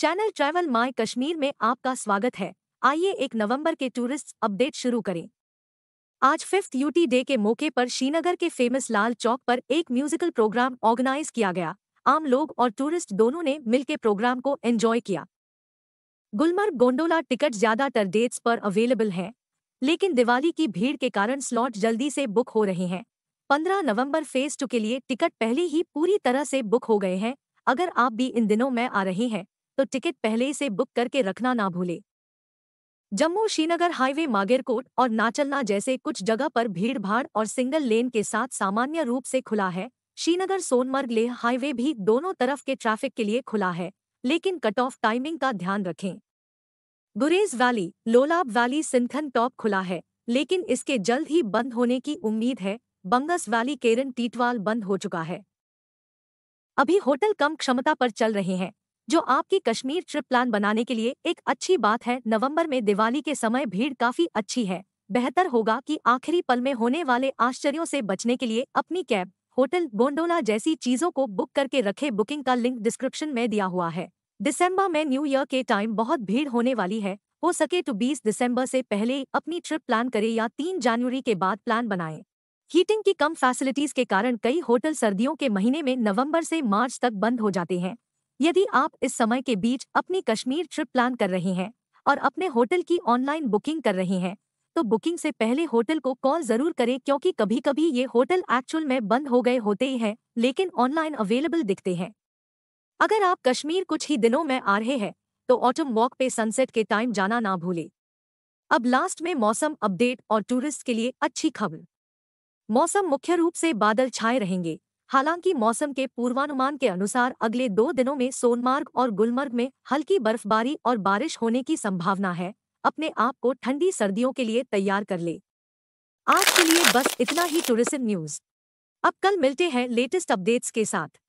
Channel travel my Kashmir में आपका स्वागत है आइए एक नवंबर के टूरिस्ट अपडेट शुरू करें आज फिफ्थ यूटी डे के मौके पर श्रीनगर के फेमस लाल चौक पर एक म्यूजिकल प्रोग्राम ऑर्गेनाइज किया गया आम लोग और टूरिस्ट दोनों ने मिलकर प्रोग्राम को एंजॉय किया गुलमर्ग गोंडोला टिकट ज्यादातर डेट्स पर अवेलेबल हैं लेकिन दिवाली की भीड़ के कारण स्लॉट जल्दी से बुक हो रहे हैं पंद्रह नवंबर फेज टू के लिए टिकट पहले ही पूरी तरह से बुक हो गए हैं अगर आप भी इन दिनों में आ रहे हैं तो टिकट पहले से बुक करके रखना ना भूले जम्मू श्रीनगर हाईवे मागेरकोट और नाचलना जैसे कुछ जगह पर भीड़ भाड़ और सिंगल लेन के साथ सामान्य रूप से खुला है श्रीनगर सोनमर्ग लेह हाईवे भी दोनों तरफ के ट्रैफिक के लिए खुला है लेकिन कट ऑफ टाइमिंग का ध्यान रखें Gurez valley Lolab valley Sinthan top खुला है लेकिन इसके जल्द ही बंद होने की उम्मीद है बंगस वैली केरन टीटवाल बंद हो चुका है अभी होटल कम क्षमता पर चल रहे हैं जो आपकी कश्मीर ट्रिप प्लान बनाने के लिए एक अच्छी बात है नवंबर में दिवाली के समय भीड़ काफी अच्छी है बेहतर होगा कि आखिरी पल में होने वाले आश्चर्यों से बचने के लिए अपनी कैब होटल गोंडोला जैसी चीजों को बुक करके रखे बुकिंग का लिंक डिस्क्रिप्शन में दिया हुआ है दिसंबर में न्यू ईयर के टाइम बहुत भीड़ होने वाली है हो सके तो 20 दिसंबर से पहले अपनी ट्रिप प्लान करें या 3 जनवरी के बाद प्लान बनाएं। हीटिंग की कम फैसिलिटीज के कारण कई होटल सर्दियों के महीने में नवंबर से मार्च तक बंद हो जाते हैं यदि आप इस समय के बीच अपनी कश्मीर ट्रिप प्लान कर रहे हैं और अपने होटल की ऑनलाइन बुकिंग कर रहे हैं तो बुकिंग से पहले होटल को कॉल जरूर करें क्योंकि कभी कभी ये होटल एक्चुअल में बंद हो गए होते ही हैं लेकिन ऑनलाइन अवेलेबल दिखते हैं अगर आप कश्मीर कुछ ही दिनों में आ रहे हैं तो ऑटम वॉक पे सनसेट के टाइम जाना ना भूलें अब लास्ट में मौसम अपडेट और टूरिस्ट के लिए अच्छी खबर मौसम मुख्य रूप से बादल छाए रहेंगे हालांकि मौसम के पूर्वानुमान के अनुसार अगले दो दिनों में सोनमार्ग और गुलमर्ग में हल्की बर्फबारी और बारिश होने की संभावना है अपने आप को ठंडी सर्दियों के लिए तैयार कर ले आज के लिए बस इतना ही टूरिज्म न्यूज अब कल मिलते हैं लेटेस्ट अपडेट्स के साथ